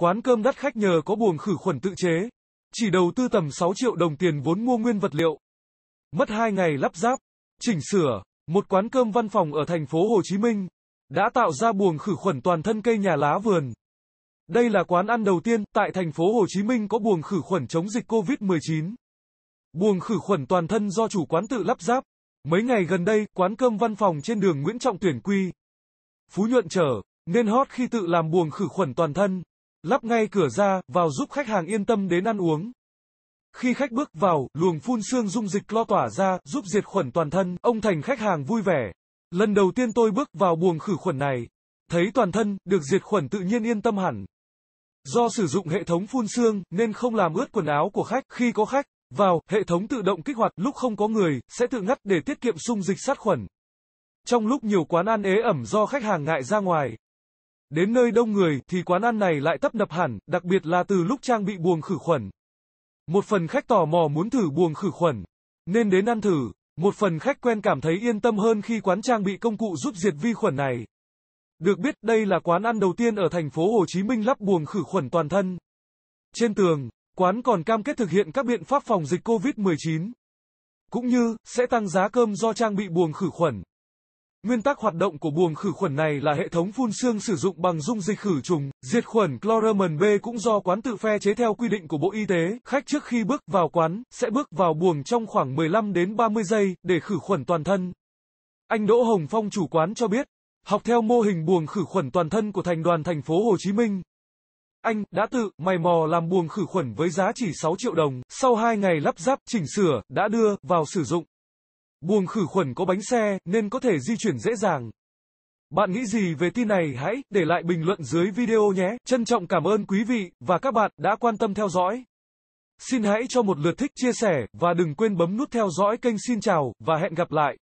Quán cơm đắt khách nhờ có buồng khử khuẩn tự chế. Chỉ đầu tư tầm 6 triệu đồng tiền vốn mua nguyên vật liệu. Mất 2 ngày lắp ráp, chỉnh sửa, một quán cơm văn phòng ở thành phố Hồ Chí Minh đã tạo ra buồng khử khuẩn toàn thân cây nhà lá vườn. Đây là quán ăn đầu tiên tại thành phố Hồ Chí Minh có buồng khử khuẩn chống dịch COVID-19. Buồng khử khuẩn toàn thân do chủ quán tự lắp ráp. Mấy ngày gần đây, quán cơm văn phòng trên đường Nguyễn Trọng Tuyển Quy, Phú Nhuận trở nên hot khi tự làm buồng khử khuẩn toàn thân lắp ngay cửa ra, vào giúp khách hàng yên tâm đến ăn uống. Khi khách bước vào, luồng phun xương dung dịch lo tỏa ra, giúp diệt khuẩn toàn thân, ông Thành khách hàng vui vẻ. Lần đầu tiên tôi bước vào buồng khử khuẩn này, thấy toàn thân, được diệt khuẩn tự nhiên yên tâm hẳn. Do sử dụng hệ thống phun xương, nên không làm ướt quần áo của khách, khi có khách, vào, hệ thống tự động kích hoạt, lúc không có người, sẽ tự ngắt để tiết kiệm sung dịch sát khuẩn. Trong lúc nhiều quán ăn ế ẩm do khách hàng ngại ra ngoài, Đến nơi đông người thì quán ăn này lại tấp nập hẳn, đặc biệt là từ lúc trang bị buồng khử khuẩn. Một phần khách tò mò muốn thử buồng khử khuẩn, nên đến ăn thử. Một phần khách quen cảm thấy yên tâm hơn khi quán trang bị công cụ giúp diệt vi khuẩn này. Được biết đây là quán ăn đầu tiên ở thành phố Hồ Chí Minh lắp buồng khử khuẩn toàn thân. Trên tường, quán còn cam kết thực hiện các biện pháp phòng dịch COVID-19. Cũng như, sẽ tăng giá cơm do trang bị buồng khử khuẩn. Nguyên tắc hoạt động của buồng khử khuẩn này là hệ thống phun xương sử dụng bằng dung dịch khử trùng, diệt khuẩn chloramin B cũng do quán tự phe chế theo quy định của Bộ Y tế. Khách trước khi bước vào quán sẽ bước vào buồng trong khoảng 15 đến 30 giây để khử khuẩn toàn thân. Anh Đỗ Hồng Phong chủ quán cho biết, học theo mô hình buồng khử khuẩn toàn thân của thành đoàn thành phố Hồ Chí Minh. Anh đã tự mày mò làm buồng khử khuẩn với giá chỉ 6 triệu đồng, sau 2 ngày lắp ráp chỉnh sửa đã đưa vào sử dụng. Buồng khử khuẩn có bánh xe nên có thể di chuyển dễ dàng. Bạn nghĩ gì về tin này hãy để lại bình luận dưới video nhé. Trân trọng cảm ơn quý vị và các bạn đã quan tâm theo dõi. Xin hãy cho một lượt thích, chia sẻ và đừng quên bấm nút theo dõi kênh Xin chào và hẹn gặp lại.